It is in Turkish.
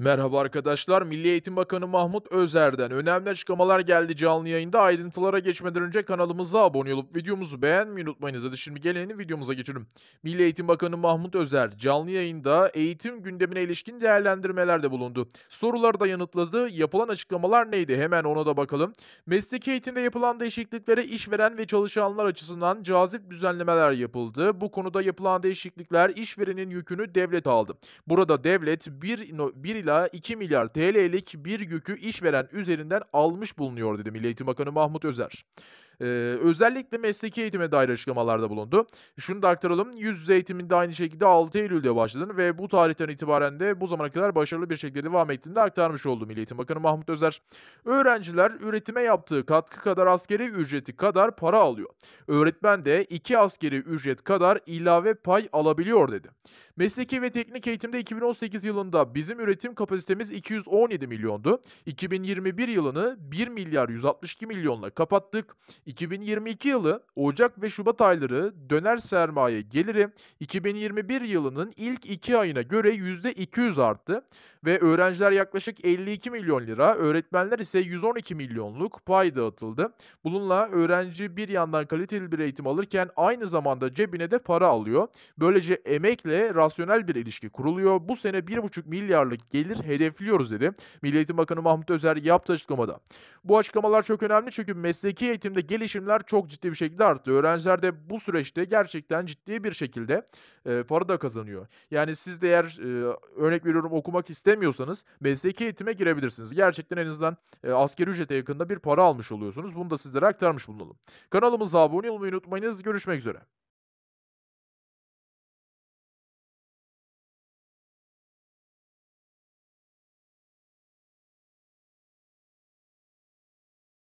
Merhaba arkadaşlar. Milli Eğitim Bakanı Mahmut Özer'den önemli açıklamalar geldi canlı yayında. Ayrıntılara geçmeden önce kanalımıza abone olup videomuzu beğenmeyi unutmayınız. Hadi şimdi geleni videomuza geçelim. Milli Eğitim Bakanı Mahmut Özer canlı yayında eğitim gündemine ilişkin değerlendirmelerde bulundu. Soruları da yanıtladı. Yapılan açıklamalar neydi? Hemen ona da bakalım. Mesleki eğitimde yapılan değişikliklere işveren ve çalışanlar açısından cazip düzenlemeler yapıldı. Bu konuda yapılan değişiklikler işverenin yükünü devlet aldı. Burada devlet 1, 1 ila hala 2 milyar TL'lik bir yükü işveren üzerinden almış bulunuyor dedi Milli Eğitim Bakanı Mahmut Özer. Ee, özellikle mesleki eğitime dair açıklamalarda bulundu. Şunu da aktaralım. Yüz yüze eğitiminde aynı şekilde 6 Eylül'de başladığını ve bu tarihten itibaren de bu zamana kadar başarılı bir şekilde devam ettiğini de aktarmış oldu Milli Eğitim Bakanı Mahmut Özer. Öğrenciler üretime yaptığı katkı kadar askeri ücreti kadar para alıyor. Öğretmen de iki askeri ücret kadar ilave pay alabiliyor dedi. Mesleki ve teknik eğitimde 2018 yılında bizim üretim kapasitemiz 217 milyondu. 2021 yılını 1 milyar 162 milyonla kapattık. 2022 yılı Ocak ve Şubat ayları döner sermaye geliri 2021 yılının ilk 2 ayına göre %200 arttı ve öğrenciler yaklaşık 52 milyon lira, öğretmenler ise 112 milyonluk pay dağıtıldı. Bununla öğrenci bir yandan kaliteli bir eğitim alırken aynı zamanda cebine de para alıyor. Böylece emekle rasyonel bir ilişki kuruluyor. Bu sene 1,5 milyarlık gelir hedefliyoruz dedi. Milli Eğitim Bakanı Mahmut Özer yaptığı açıklamada. Bu açıklamalar çok önemli çünkü mesleki eğitimde gelir gelişimler çok ciddi bir şekilde arttı. Öğrenciler de bu süreçte gerçekten ciddi bir şekilde e, para da kazanıyor. Yani siz de eğer e, örnek veriyorum okumak istemiyorsanız mesleki eğitime girebilirsiniz. Gerçekten en azından e, askeri ücrete yakında bir para almış oluyorsunuz. Bunu da sizlere aktarmış bulunalım. Kanalımıza abone olmayı unutmayınız. Görüşmek üzere.